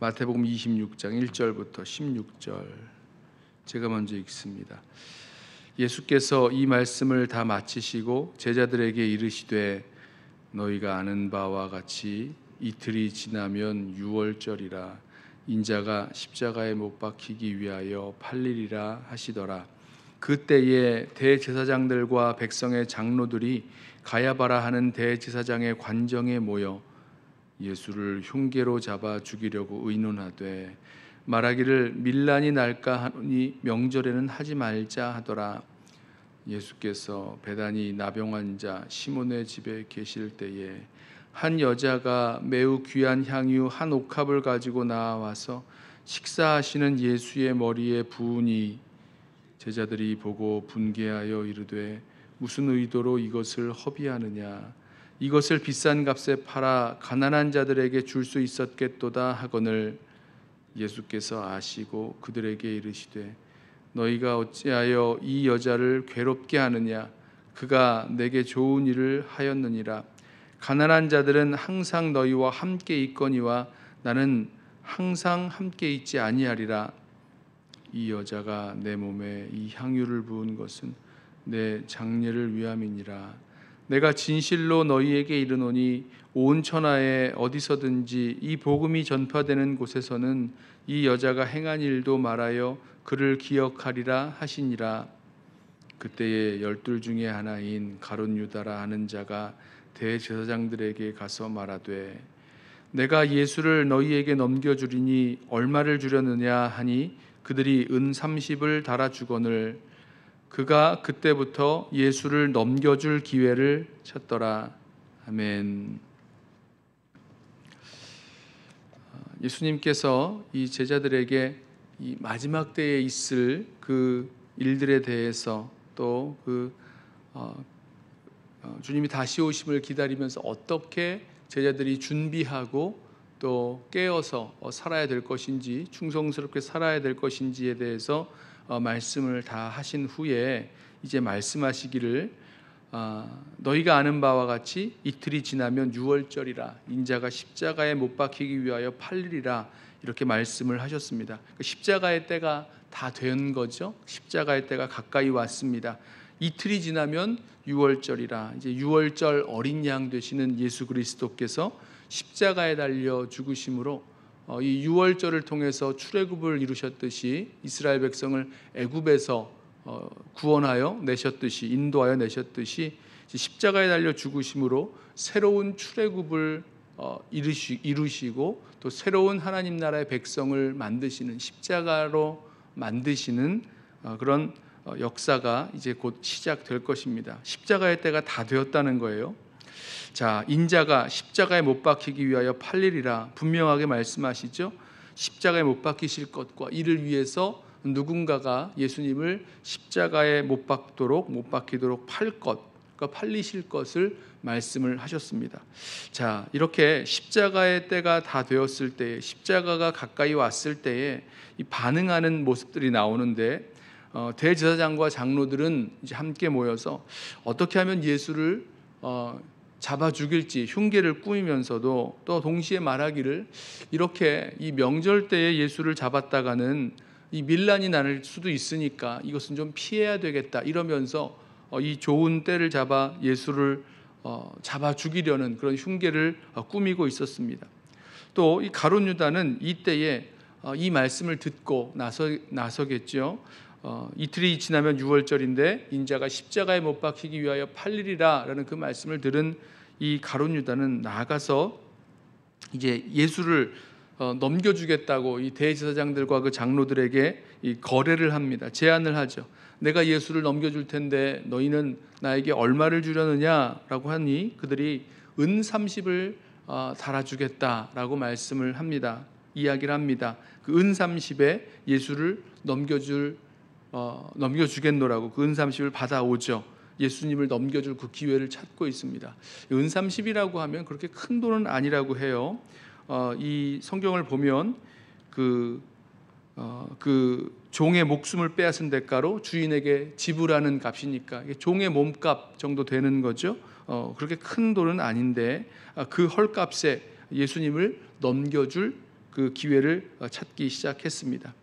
마태복음 26장 1절부터 16절 제가 먼저 읽습니다. 예수께서 이 말씀을 다 마치시고 제자들에게 이르시되 너희가 아는 바와 같이 이틀이 지나면 유월절이라 인자가 십자가에 못 박히기 위하여 팔리리라 하시더라. 그때에 대제사장들과 백성의 장로들이 가야바라 하는 대제사장의 관정에 모여 예수를 흉계로 잡아 죽이려고 의논하되 말하기를 밀란이 날까 하니 명절에는 하지 말자 하더라. 예수께서 배단이 나병 환자 시몬의 집에 계실 때에 한 여자가 매우 귀한 향유 한 옥합을 가지고 나와서 식사하시는 예수의 머리에 부으니 제자들이 보고 분개하여 이르되 무슨 의도로 이것을 허비하느냐 이것을 비싼 값에 팔아 가난한 자들에게 줄 수 있었겠도다 하거늘 예수께서 아시고 그들에게 이르시되 너희가 어찌하여 이 여자를 괴롭게 하느냐 그가 내게 좋은 일을 하였느니라 가난한 자들은 항상 너희와 함께 있거니와 나는 항상 함께 있지 아니하리라 이 여자가 내 몸에 이 향유를 부은 것은 내 장례를 위함이니라 내가 진실로 너희에게 이르노니 온 천하에 어디서든지 이 복음이 전파되는 곳에서는 이 여자가 행한 일도 말하여 그를 기억하리라 하시니라. 그때에 열둘 중에 하나인 가론 유다라 하는 자가 대제사장들에게 가서 말하되 내가 예수를 너희에게 넘겨 주리니 얼마를 주려느냐 하니 그들이 은삼십을 달아 주거늘 그가 그때부터 예수를 넘겨줄 기회를 찾더라. 아멘. 예수님께서 이 제자들에게 이 마지막 때에 있을 그 일들에 대해서 또그 어, 어, 주님이 다시 오심을 기다리면서 어떻게 제자들이 준비하고 또 깨어서 어, 살아야 될 것인지 충성스럽게 살아야 될 것인지에 대해서 어, 말씀을 다 하신 후에 이제 말씀하시기를 어, 너희가 아는 바와 같이 이틀이 지나면 유월절이라 인자가 십자가에 못 박히기 위하여 팔리리라 이렇게 말씀을 하셨습니다. 그 십자가의 때가 다 된 거죠. 십자가의 때가 가까이 왔습니다. 이틀이 지나면 유월절이라 이제 유월절 어린 양 되시는 예수 그리스도께서 십자가에 달려 죽으심으로 어, 이 유월절을 통해서 출애굽을 이루셨듯이 이스라엘 백성을 애굽에서 어, 구원하여 내셨듯이 인도하여 내셨듯이 십자가에 달려 죽으심으로 새로운 출애굽을 어, 이루시고 또 새로운 하나님 나라의 백성을 만드시는 십자가로 만드시는 그런 역사가 이제 곧 시작될 것입니다. 십자가의 때가 다 되었다는 거예요. 자, 인자가 십자가에 못 박히기 위하여 팔리리라 분명하게 말씀하시죠. 십자가에 못 박히실 것과 이를 위해서 누군가가 예수님을 십자가에 못 박도록 못 박히도록 팔 것, 그러니까 팔리실 것을 말씀을 하셨습니다. 자, 이렇게 십자가의 때가 다 되었을 때에 십자가가 가까이 왔을 때에 이 반응하는 모습들이 나오는데 어, 대제사장과 장로들은 이제 함께 모여서 어떻게 하면 예수를 어, 잡아 죽일지 흉계를 꾸미면서도 또 동시에 말하기를 이렇게 이 명절 때에 예수를 잡았다가는 이 밀란이 날 수도 있으니까 이것은 좀 피해야 되겠다 이러면서 어, 이 좋은 때를 잡아 예수를 어, 잡아 죽이려는 그런 흉계를 어, 꾸미고 있었습니다. 또 이 가론 유다는 이때에 이 말씀을 듣고 나서 나서겠죠. 어, 이틀이 지나면 6월절인데 인자가 십자가에 못 박히기 위하여 팔리리라라는 그 말씀을 들은 이 가론 유다는 나아가서 이제 예수를 어, 넘겨주겠다고 이 대제사장들과 그 장로들에게 이 거래를 합니다. 제안을 하죠. 내가 예수를 넘겨줄 텐데 너희는 나에게 얼마를 주려느냐라고 하니 그들이 은 30을 어, 달아주겠다라고 말씀을 합니다. 이야기를 합니다. 그은 30에 예수를 넘겨줄 어, 넘겨주겠노라고 그 은삼십을 받아오죠. 예수님을 넘겨줄 그 기회를 찾고 있습니다. 은삼십이라고 하면 그렇게 큰 돈은 아니라고 해요. 어, 이 성경을 보면 그, 어, 그 종의 목숨을 빼앗은 대가로 주인에게 지불하는 값이니까 종의 몸값 정도 되는 거죠. 어, 그렇게 큰 돈은 아닌데 아, 그 헐값에 예수님을 넘겨줄 그 기회를 어, 찾기 시작했습니다.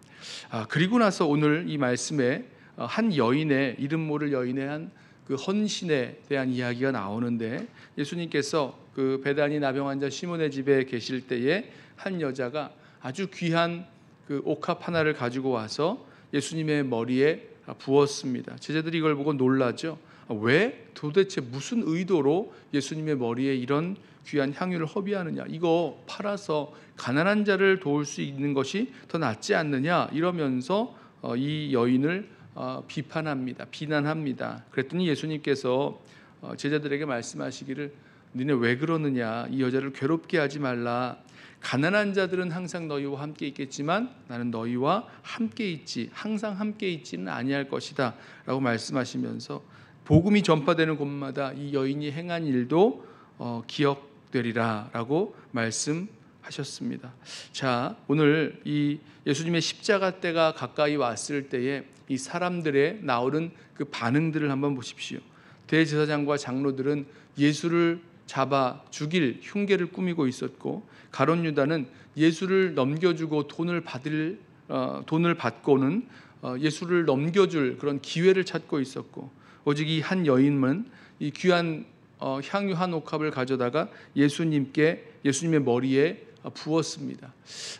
아, 그리고 나서 오늘 이 말씀에 어, 한 여인의 이름 모를 여인의 한그 헌신에 대한 이야기가 나오는데 예수님께서 그 배단이 나병 환자 시몬의 집에 계실 때에 한 여자가 아주 귀한 그 옥합 하나를 가지고 와서 예수님의 머리에 아, 부었습니다. 제자들이 이걸 보고 놀라죠. 아, 왜 도대체 무슨 의도로 예수님의 머리에 이런 귀한 향유를 허비하느냐? 이거 팔아서 가난한 자를 도울 수 있는 것이 더 낫지 않느냐? 이러면서 어, 이 여인을 어, 비판합니다. 비난합니다. 그랬더니 예수님께서 어, 제자들에게 말씀하시기를 너네 왜 그러느냐? 이 여자를 괴롭게 하지 말라. 가난한 자들은 항상 너희와 함께 있겠지만 나는 너희와 함께 있지 항상 함께 있지는 아니할 것이다라고 말씀하시면서 복음이 전파되는 곳마다 이 여인이 행한 일도 어, 기억되리라라고 말씀하셨습니다. 자 오늘 이 예수님의 십자가 때가 가까이 왔을 때에 이 사람들의 나오는 그 반응들을 한번 보십시오. 대제사장과 장로들은 예수를 잡아 죽일 흉계를 꾸미고 있었고 가론 유다는 예수를 넘겨주고 돈을 받을 어, 돈을 받고는 어, 예수를 넘겨줄 그런 기회를 찾고 있었고 오직 이 한 여인은 이 귀한 어, 향유 한 옥합을 가져다가 예수님께 예수님의 머리에 어, 부었습니다.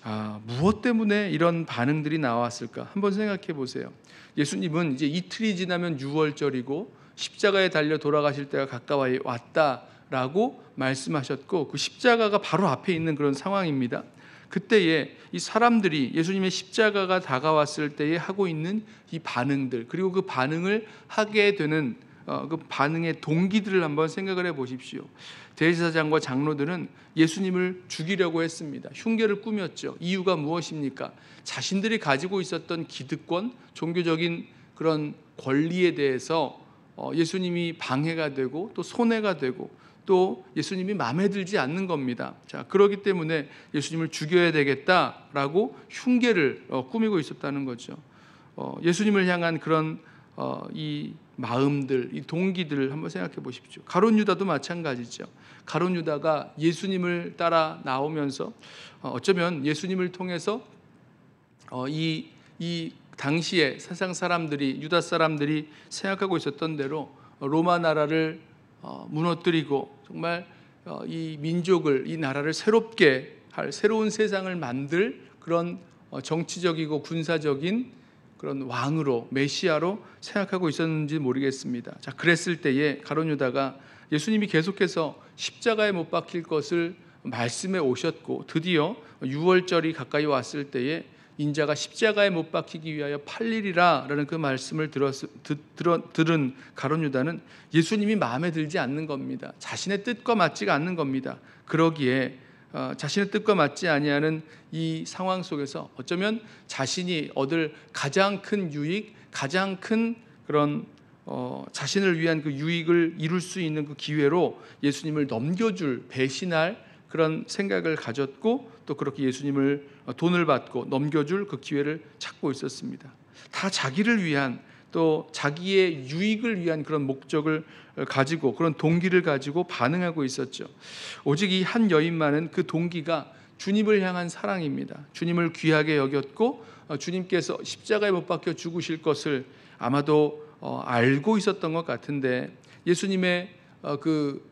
아, 무엇 때문에 이런 반응들이 나왔을까? 한번 생각해 보세요. 예수님은 이제 이틀이 지나면 6월절이고 십자가에 달려 돌아가실 때가 가까이 왔다 라고 말씀하셨고 그 십자가가 바로 앞에 있는 그런 상황입니다. 그때에 이 사람들이 예수님의 십자가가 다가왔을 때에 하고 있는 이 반응들 그리고 그 반응을 하게 되는 어, 그 반응의 동기들을 한번 생각을 해 보십시오. 대제사장과 장로들은 예수님을 죽이려고 했습니다. 흉계를 꾸몄죠. 이유가 무엇입니까? 자신들이 가지고 있었던 기득권, 종교적인 그런 권리에 대해서 어, 예수님이 방해가 되고 또 손해가 되고 또 예수님이 마음에 들지 않는 겁니다. 자, 그러기 때문에 예수님을 죽여야 되겠다라고 흉계를 어, 꾸미고 있었다는 거죠. 어, 예수님을 향한 그런 이 마음들, 이 동기들을 한번 생각해 보십시오. 가론 유다도 마찬가지죠. 가론 유다가 예수님을 따라 나오면서 어쩌면 예수님을 통해서 이, 이 당시에 세상 사람들이 유다 사람들이 생각하고 있었던 대로 로마 나라를 어, 무너뜨리고 정말 어, 이 민족을 이 나라를 새롭게 할 새로운 세상을 만들 그런 어, 정치적이고 군사적인 그런 왕으로 메시아로 생각하고 있었는지 모르겠습니다. 자, 그랬을 때에 가론 유다가 예수님이 계속해서 십자가에 못 박힐 것을 말씀해 오셨고 드디어 6월절이 가까이 왔을 때에 인자가 십자가에 못 박히기 위하여 팔리리라라는 그 말씀을 들었, 듣, 들어, 들은 가론 유다는 예수님이 마음에 들지 않는 겁니다. 자신의 뜻과 맞지가 않는 겁니다. 그러기에 어, 자신의 뜻과 맞지 아니하는 이 상황 속에서 어쩌면 자신이 얻을 가장 큰 유익, 가장 큰 그런 어, 자신을 위한 그 유익을 이룰 수 있는 그 기회로 예수님을 넘겨줄 배신할 그런 생각을 가졌고 또 그렇게 예수님을 어, 돈을 받고 넘겨줄 그 기회를 찾고 있었습니다. 다 자기를 위한 또 자기의 유익을 위한 그런 목적을 어, 가지고 그런 동기를 가지고 반응하고 있었죠. 오직 이 한 여인만은 그 동기가 주님을 향한 사랑입니다. 주님을 귀하게 여겼고 어, 주님께서 십자가에 못 박혀 죽으실 것을 아마도 알고 있었던 것 같은데 예수님의 그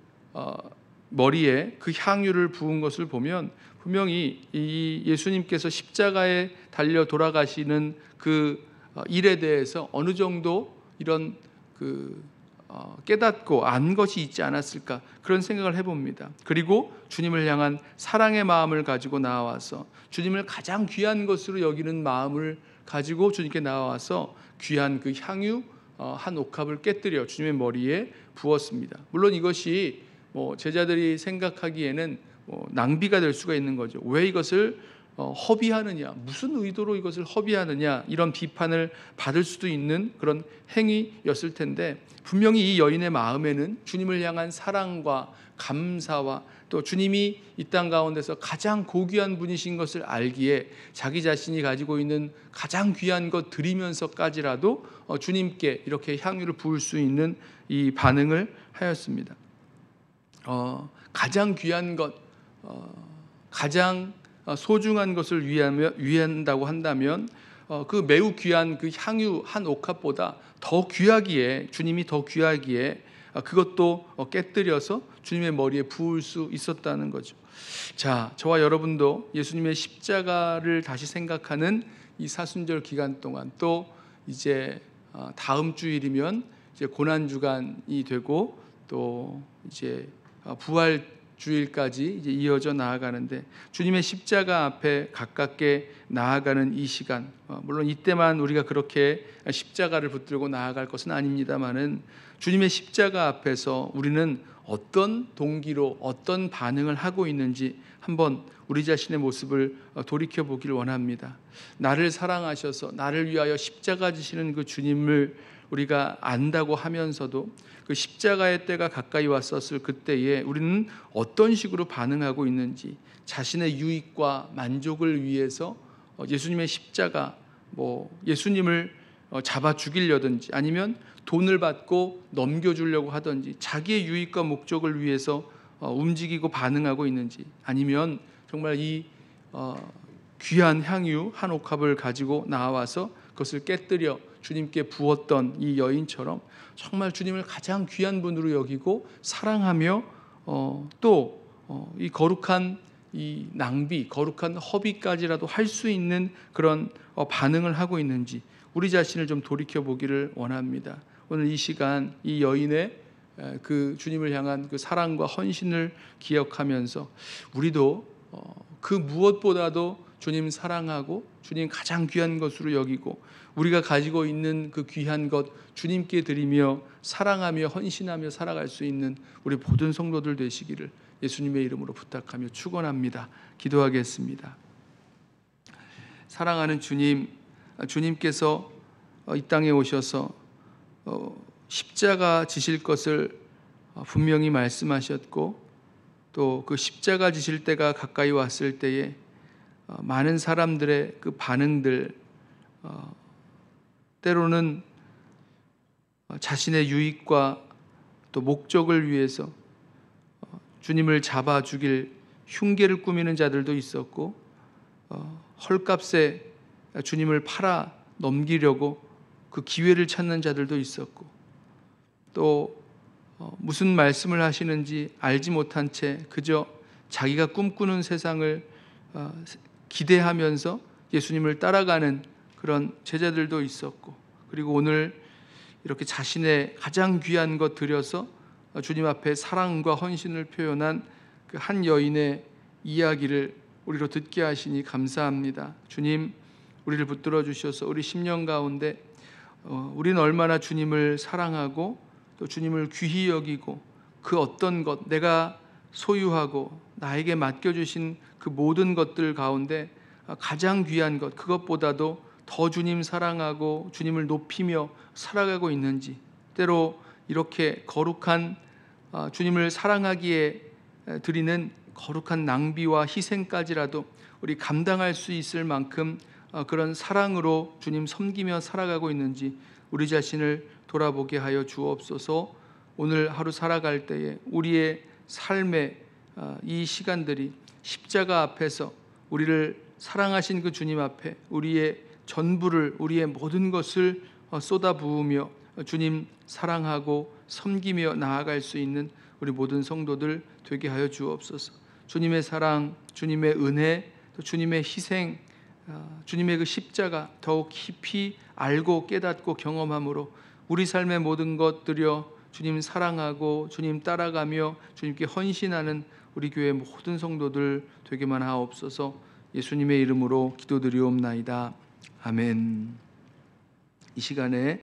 머리에 그 향유를 부은 것을 보면 분명히 이 예수님께서 십자가에 달려 돌아가시는 그 어, 일에 대해서 어느 정도 이런 그 어, 깨닫고 안 것이 있지 않았을까 그런 생각을 해봅니다. 그리고 주님을 향한 사랑의 마음을 가지고 나와서 주님을 가장 귀한 것으로 여기는 마음을 가지고 주님께 나와서 귀한 그 향유 어, 한 옥합을 깨뜨려 주님의 머리에 부었습니다. 물론 이것이 뭐 제자들이 생각하기에는 뭐 낭비가 될 수가 있는 거죠. 왜 이것을 어, 허비하느냐, 무슨 의도로 이것을 허비하느냐 이런 비판을 받을 수도 있는 그런 행위였을 텐데 분명히 이 여인의 마음에는 주님을 향한 사랑과 감사와 또 주님이 이 땅 가운데서 가장 고귀한 분이신 것을 알기에 자기 자신이 가지고 있는 가장 귀한 것 드리면서까지라도 어, 주님께 이렇게 향유를 부을 수 있는 이 반응을 하였습니다. 어, 가장 귀한 것, 어, 가장 어, 소중한 것을 위하며, 위한다고 한다면 어, 그 매우 귀한 그 향유 한 옥합보다 더 귀하기에 주님이 더 귀하기에 어, 그것도 어, 깨뜨려서 주님의 머리에 부을 수 있었다는 거죠. 자, 저와 여러분도 예수님의 십자가를 다시 생각하는 이 사순절 기간 동안 또 이제 다음 주일이면 이제 고난 주간이 되고 또 이제 어, 부활 주일까지 이제 이어져 나아가는데 주님의 십자가 앞에 가깝게 나아가는 이 시간 어, 물론 이때만 우리가 그렇게 십자가를 붙들고 나아갈 것은 아닙니다만은 주님의 십자가 앞에서 우리는 어떤 동기로 어떤 반응을 하고 있는지 한번 우리 자신의 모습을 어, 돌이켜 보기를 원합니다. 나를 사랑하셔서 나를 위하여 십자가 지시는 그 주님을 우리가 안다고 하면서도 그 십자가의 때가 가까이 왔었을 그때에 우리는 어떤 식으로 반응하고 있는지 자신의 유익과 만족을 위해서 어, 예수님의 십자가 뭐 예수님을 어, 잡아 죽이려든지 아니면 돈을 받고 넘겨주려고 하든지 자기의 유익과 목적을 위해서 어, 움직이고 반응하고 있는지 아니면 정말 이 어, 귀한 향유 한 옥합을 가지고 나와서 그것을 깨뜨려 주님께 부었던 이 여인처럼 정말 주님을 가장 귀한 분으로 여기고 사랑하며 또 이 거룩한 이 낭비, 거룩한 허비까지라도 할 수 있는 그런 반응을 하고 있는지 우리 자신을 좀 돌이켜 보기를 원합니다. 오늘 이 시간 이 여인의 그 주님을 향한 그 사랑과 헌신을 기억하면서 우리도 어, 그 무엇보다도 주님 사랑하고 주님 가장 귀한 것으로 여기고 우리가 가지고 있는 그 귀한 것 주님께 드리며 사랑하며 헌신하며 살아갈 수 있는 우리 모든 성도들 되시기를 예수님의 이름으로 부탁하며 축원합니다. 기도하겠습니다. 사랑하는 주님 주님께서 어, 이 땅에 오셔서 어, 십자가 지실 것을 어, 분명히 말씀하셨고 또 그 십자가 지실 때가 가까이 왔을 때에 많은 사람들의 그 반응들 때로는 자신의 유익과 또 목적을 위해서 주님을 잡아 죽일 흉계를 꾸미는 자들도 있었고 헐값에 주님을 팔아 넘기려고 그 기회를 찾는 자들도 있었고 또 어, 무슨 말씀을 하시는지 알지 못한 채 그저 자기가 꿈꾸는 세상을 어, 기대하면서 예수님을 따라가는 그런 제자들도 있었고 그리고 오늘 이렇게 자신의 가장 귀한 것 들여서 주님 앞에 사랑과 헌신을 표현한 그 한 여인의 이야기를 우리로 듣게 하시니 감사합니다. 주님 우리를 붙들어 주셔서 우리 10년 가운데 어, 우리는 얼마나 주님을 사랑하고 또 주님을 귀히 여기고 그 어떤 것 내가 소유하고 나에게 맡겨 주신 그 모든 것들 가운데 가장 귀한 것 그것보다도 더 주님 사랑하고 주님을 높이며 살아가고 있는지 때로 이렇게 거룩한 어, 주님을 사랑하기에 드리는 거룩한 낭비와 희생까지라도 우리 감당할 수 있을 만큼 어, 그런 사랑으로 주님 섬기며 살아가고 있는지 우리 자신을 돌아보게 하여 주옵소서 오늘 하루 살아갈 때에 우리의 삶의 어, 이 시간들이 십자가 앞에서 우리를 사랑하신 그 주님 앞에 우리의 전부를 우리의 모든 것을 어, 쏟아부으며 주님 사랑하고 섬기며 나아갈 수 있는 우리 모든 성도들 되게 하여 주옵소서. 주님의 사랑, 주님의 은혜, 또 주님의 희생 아, 주님의 그 십자가 더욱 깊이 알고 깨닫고 경험함으로 우리 삶의 모든 것들여 주님 사랑하고 주님 따라가며 주님께 헌신하는 우리 교회 모든 성도들 되게만 하옵소서 예수님의 이름으로 기도드리옵나이다. 아멘. 이 시간에